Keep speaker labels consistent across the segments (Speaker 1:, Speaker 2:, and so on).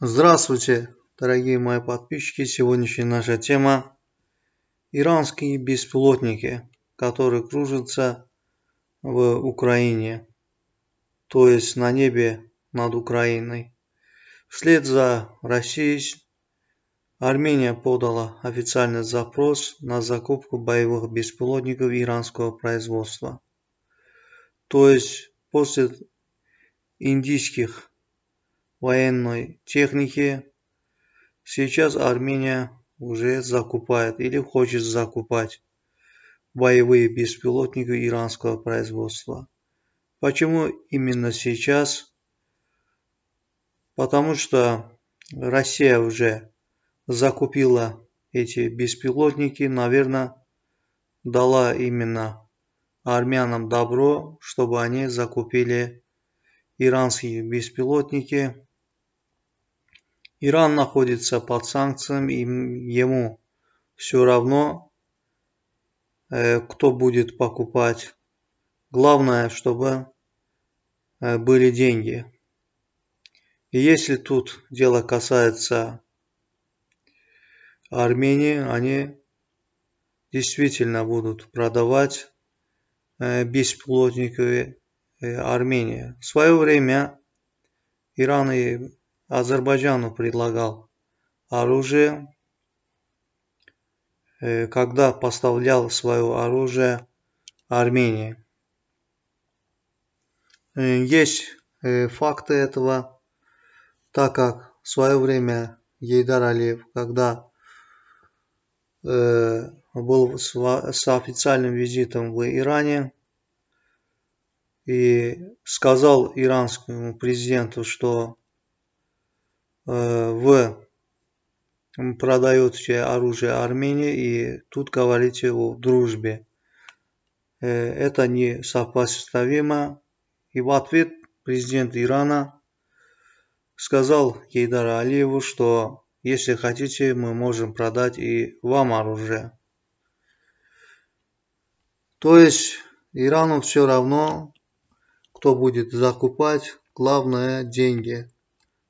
Speaker 1: Здравствуйте, дорогие мои подписчики! Сегодняшняя наша тема – иранские беспилотники, которые кружатся в Украине, то есть на небе над Украиной. Вслед за Россией Армения подала официальный запрос на закупку боевых беспилотников иранского производства. То есть после индийских военной техники сейчас Армения уже закупает или хочет закупать боевые беспилотники иранского производства. Почему именно сейчас? Потому что Россия уже закупила эти беспилотники, наверное, дала именно армянам добро, чтобы они закупили иранские беспилотники Иран находится под санкциями, и ему все равно, э, кто будет покупать. Главное, чтобы э, были деньги. И если тут дело касается Армении, они действительно будут продавать э, беспилотники Армении. В свое время Иран и Азербайджану предлагал оружие, э, когда поставлял свое оружие Армении. Э, есть э, факты этого, так как в свое время Ейдар Алиев, когда был с официальным визитом в Иране и сказал иранскому президенту, что в продаете оружие Армении и тут говорите о дружбе. Э, это не сопоставимо. И в ответ президент Ирана сказал Гейдару Алиеву, что если хотите, мы можем продать и вам оружие. То есть Ирану все равно, кто будет закупать, главное деньги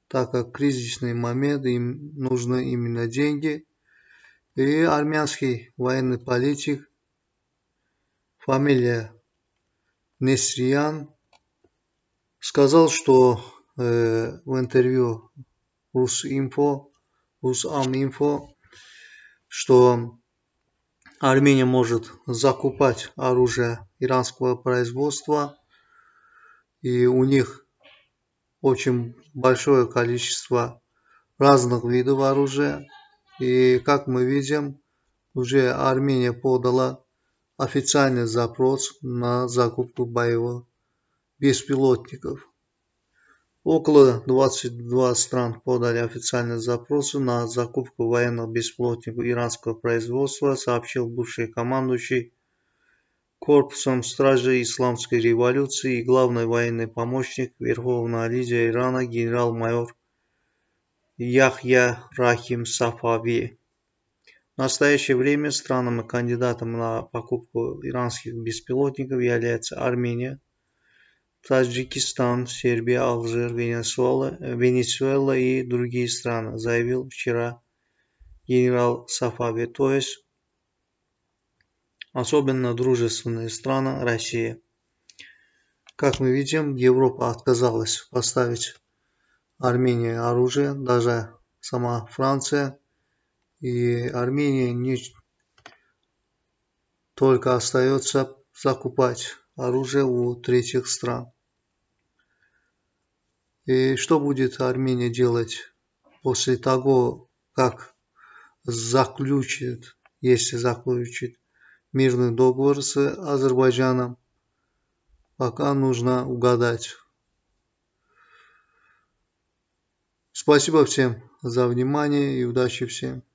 Speaker 1: так как в кризисный момент им нужны именно деньги. И армянский военный политик, фамилия Несриян, сказал, что э, в интервью Русинфо, Русаминфо, что Армения может закупать оружие иранского производства, и у них очень большое количество разных видов оружия. И как мы видим, уже Армения подала официальный запрос на закупку боевых беспилотников. Около 22 стран подали официальные запросы на закупку военных беспилотников иранского производства, сообщил бывший командующий корпусом стражей Исламской революции и главный военный помощник Верховного лидера Ирана генерал-майор Яхья Рахим Сафави. В настоящее время странам и кандидатам на покупку иранских беспилотников являются Армения, Таджикистан, Сербия, Алжир, Венесуэла, Венесуэла и другие страны, заявил вчера генерал Сафави. То есть особенно дружественные страны России. Как мы видим, Европа отказалась поставить Армении оружие, даже сама Франция. И Армения не только остается закупать оружие у третьих стран. И что будет Армения делать после того, как заключит, если заключит мирный договор с Азербайджаном. Пока нужно угадать. Спасибо всем за внимание и удачи всем.